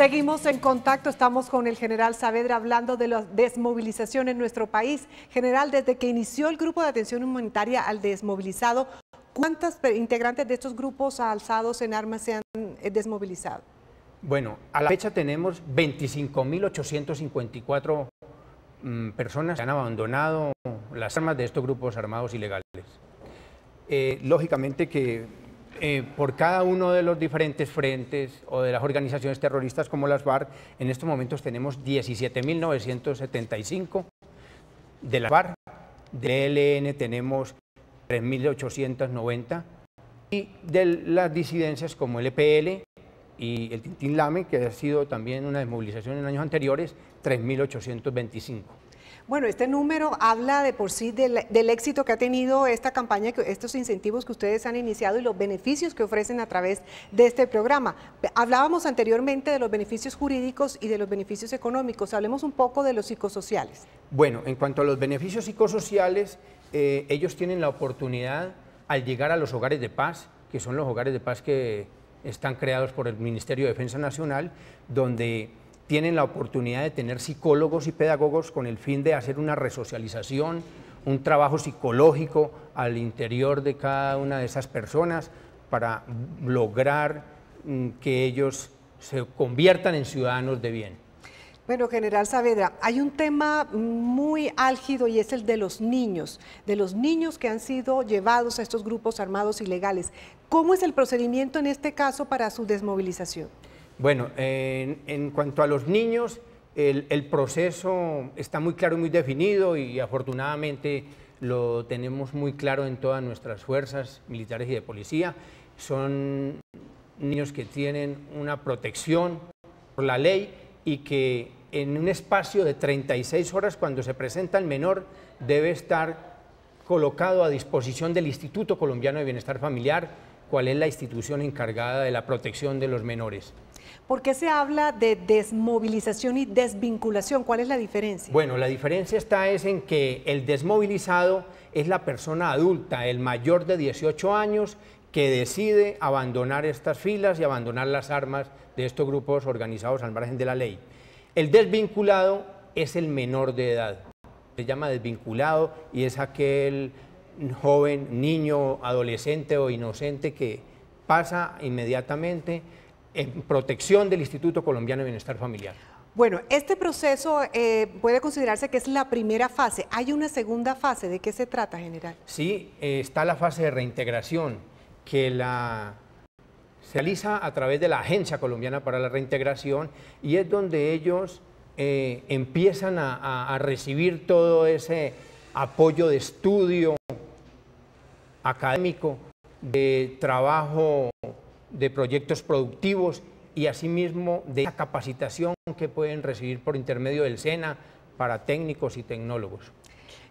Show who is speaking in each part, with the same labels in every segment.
Speaker 1: Seguimos en contacto, estamos con el general Saavedra hablando de la desmovilización en nuestro país. General, desde que inició el grupo de atención humanitaria al desmovilizado, ¿cuántas integrantes de estos grupos alzados en armas se han eh, desmovilizado?
Speaker 2: Bueno, a la fecha tenemos 25.854 mm, personas que han abandonado las armas de estos grupos armados ilegales. Eh, lógicamente que eh, por cada uno de los diferentes frentes o de las organizaciones terroristas como las Bar, en estos momentos tenemos 17.975 de las VAR, de ELN tenemos 3.890 y de las disidencias como el EPL y el Tintin Lame, que ha sido también una desmovilización en años anteriores, 3.825.
Speaker 1: Bueno, este número habla de por sí del, éxito que ha tenido esta campaña, estos incentivos que ustedes han iniciado y los beneficios que ofrecen a través de este programa. Hablábamos anteriormente de los beneficios jurídicos y de los beneficios económicos. Hablemos un poco de los psicosociales.
Speaker 2: Bueno, en cuanto a los beneficios psicosociales, eh, ellos tienen la oportunidad al llegar a los hogares de paz, que son los hogares de paz que están creados por el Ministerio de Defensa Nacional, donde tienen la oportunidad de tener psicólogos y pedagogos con el fin de hacer una resocialización, un trabajo psicológico al interior de cada una de esas personas para lograr mm, que ellos se conviertan en ciudadanos de bien.
Speaker 1: Bueno, general Saavedra, hay un tema muy álgido y es el de los niños, de los niños que han sido llevados a estos grupos armados ilegales. ¿Cómo es el procedimiento en este caso para su desmovilización?
Speaker 2: Bueno, en, cuanto a los niños, el, el, proceso está muy claro y muy definido y afortunadamente lo tenemos muy claro en todas nuestras fuerzas militares y de policía. Son niños que tienen una protección por la ley y que en un espacio de 36 horas cuando se presenta el menor debe estar colocado a disposición del Instituto Colombiano de Bienestar Familiar cuál es la institución encargada de la protección de los menores.
Speaker 1: ¿Por qué se habla de desmovilización y desvinculación? ¿Cuál es la diferencia?
Speaker 2: Bueno, la diferencia está es en que el desmovilizado es la persona adulta, el mayor de 18 años, que decide abandonar estas filas y abandonar las armas de estos grupos organizados al margen de la ley. El desvinculado es el menor de edad. Se llama desvinculado y es aquel joven, niño, adolescente o inocente que pasa inmediatamente en protección del Instituto Colombiano de Bienestar Familiar.
Speaker 1: Bueno, este proceso eh, puede considerarse que es la primera fase. ¿Hay una segunda fase? ¿De qué se trata, general?
Speaker 2: Sí, eh, está la fase de reintegración, que la se realiza a través de la Agencia Colombiana para la Reintegración y es donde ellos eh, empiezan a recibir todo ese apoyo de estudio académico, de trabajo de proyectos productivos y asimismo de capacitación que pueden recibir por intermedio del SENA para técnicos y tecnólogos.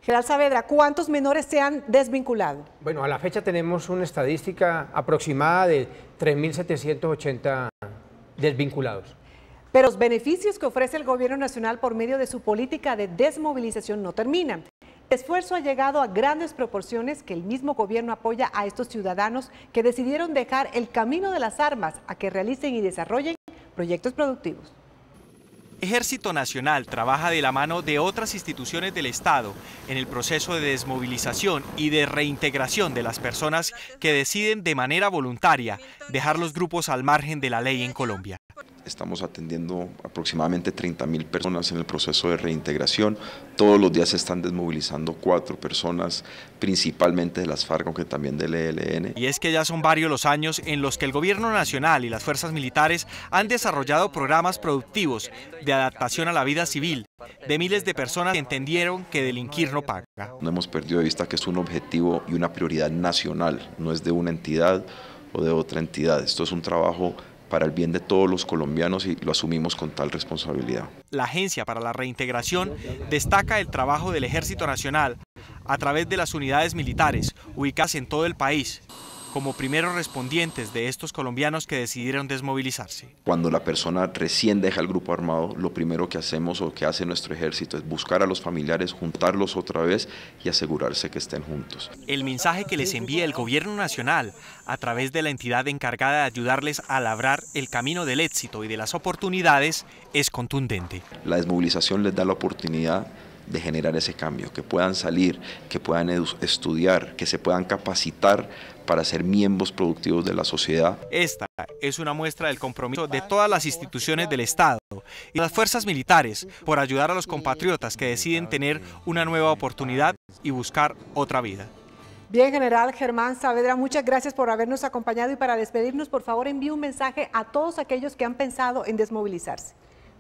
Speaker 1: General Saavedra, ¿cuántos menores se han desvinculado?
Speaker 2: Bueno, a la fecha tenemos una estadística aproximada de 3.780 desvinculados.
Speaker 1: Pero los beneficios que ofrece el Gobierno Nacional por medio de su política de desmovilización no terminan esfuerzo ha llegado a grandes proporciones que el mismo gobierno apoya a estos ciudadanos que decidieron dejar el camino de las armas a que realicen y desarrollen proyectos productivos.
Speaker 3: Ejército Nacional trabaja de la mano de otras instituciones del Estado en el proceso de desmovilización y de reintegración de las personas que deciden de manera voluntaria dejar los grupos al margen de la ley en Colombia.
Speaker 4: Estamos atendiendo aproximadamente 30.000 personas en el proceso de reintegración. Todos los días se están desmovilizando cuatro personas, principalmente de las FARC, aunque también del ELN.
Speaker 3: Y es que ya son varios los años en los que el gobierno nacional y las fuerzas militares han desarrollado programas productivos de adaptación a la vida civil de miles de personas que entendieron que delinquir no paga.
Speaker 4: No hemos perdido de vista que es un objetivo y una prioridad nacional, no es de una entidad o de otra entidad. Esto es un trabajo para el bien de todos los colombianos y lo asumimos con tal responsabilidad.
Speaker 3: La Agencia para la Reintegración destaca el trabajo del Ejército Nacional a través de las unidades militares ubicadas en todo el país, como primeros respondientes de estos colombianos que decidieron desmovilizarse.
Speaker 4: Cuando la persona recién deja el grupo armado, lo primero que hacemos o que hace nuestro ejército es buscar a los familiares, juntarlos otra vez y asegurarse que estén juntos.
Speaker 3: El mensaje que les envía el gobierno nacional a través de la entidad encargada de ayudarles a labrar el camino del éxito y de las oportunidades es contundente.
Speaker 4: La desmovilización les da la oportunidad de generar ese cambio, que puedan salir, que puedan estudiar, que se puedan capacitar para ser miembros productivos de la sociedad.
Speaker 3: Esta es una muestra del compromiso de todas las instituciones del Estado y las fuerzas militares por ayudar a los compatriotas que deciden tener una nueva oportunidad y buscar otra vida.
Speaker 1: Bien, general Germán Saavedra, muchas gracias por habernos acompañado y para despedirnos, por favor, envíe un mensaje a todos aquellos que han pensado en desmovilizarse.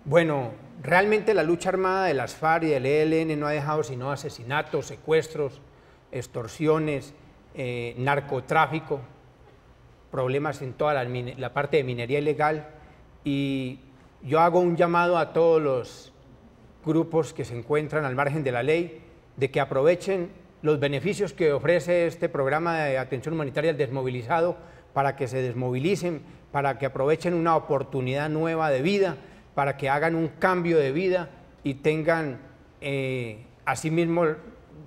Speaker 2: Bueno, realmente la lucha armada de las FARC y del ELN no ha dejado sino asesinatos, secuestros, extorsiones, eh, narcotráfico, problemas en toda la, la, parte de minería ilegal y yo hago un llamado a todos los grupos que se encuentran al margen de la ley de que aprovechen los beneficios que ofrece este programa de atención humanitaria al desmovilizado para que se desmovilicen, para que aprovechen una oportunidad nueva de vida para que hagan un cambio de vida y tengan eh, asimismo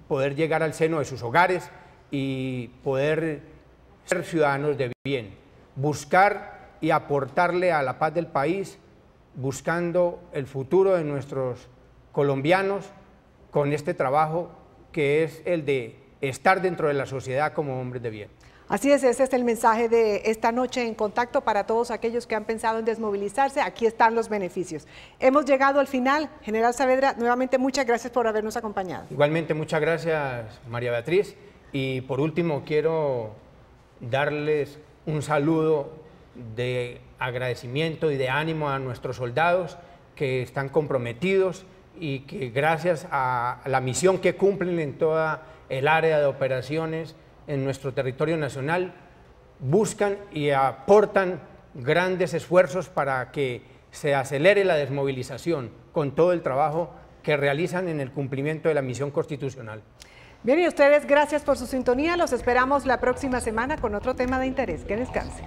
Speaker 2: poder llegar al seno de sus hogares y poder ser ciudadanos de bien, buscar y aportarle a la paz del país, buscando el futuro de nuestros colombianos con este trabajo que es el de estar dentro de la sociedad como hombres de bien.
Speaker 1: Así es, ese es el mensaje de esta noche en contacto para todos aquellos que han pensado en desmovilizarse. Aquí están los beneficios. Hemos llegado al final. General Saavedra, nuevamente muchas gracias por habernos acompañado.
Speaker 2: Igualmente, muchas gracias, María Beatriz. Y por último, quiero darles un saludo de agradecimiento y de ánimo a nuestros soldados que están comprometidos y que gracias a la misión que cumplen en toda el área de operaciones, en nuestro territorio nacional buscan y aportan grandes esfuerzos para que se acelere la desmovilización con todo el trabajo que realizan en el cumplimiento de la misión constitucional.
Speaker 1: Bien, y ustedes, gracias por su sintonía. Los esperamos la próxima semana con otro tema de interés. Que descanse!